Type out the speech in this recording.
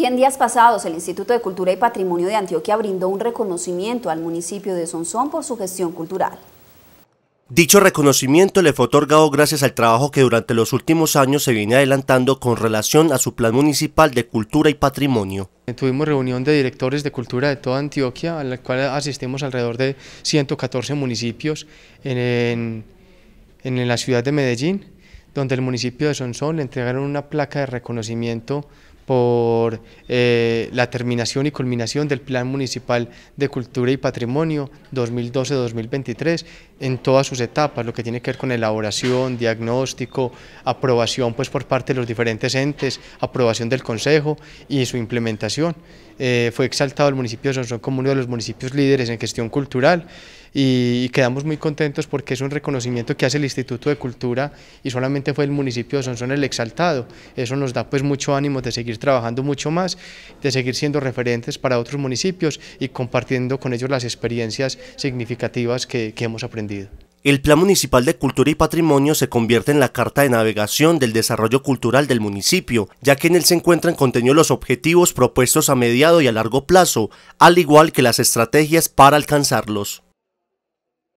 Y en días pasados, el Instituto de Cultura y Patrimonio de Antioquia brindó un reconocimiento al municipio de Sonsón por su gestión cultural. Dicho reconocimiento le fue otorgado gracias al trabajo que durante los últimos años se viene adelantando con relación a su plan municipal de cultura y patrimonio. Tuvimos reunión de directores de cultura de toda Antioquia, a la cual asistimos alrededor de 114 municipios en, en la ciudad de Medellín donde el municipio de Sonsón le entregaron una placa de reconocimiento por eh, la terminación y culminación del Plan Municipal de Cultura y Patrimonio 2012-2023 en todas sus etapas, lo que tiene que ver con elaboración, diagnóstico, aprobación pues, por parte de los diferentes entes, aprobación del Consejo y su implementación. Eh, fue exaltado el municipio de Sonsón como uno de los municipios líderes en gestión cultural y quedamos muy contentos porque es un reconocimiento que hace el Instituto de Cultura y solamente fue el municipio de Sonsón el exaltado. Eso nos da pues mucho ánimo de seguir trabajando mucho más, de seguir siendo referentes para otros municipios y compartiendo con ellos las experiencias significativas que, que hemos aprendido. El Plan Municipal de Cultura y Patrimonio se convierte en la carta de navegación del desarrollo cultural del municipio, ya que en él se encuentran contenidos los objetivos propuestos a mediado y a largo plazo, al igual que las estrategias para alcanzarlos.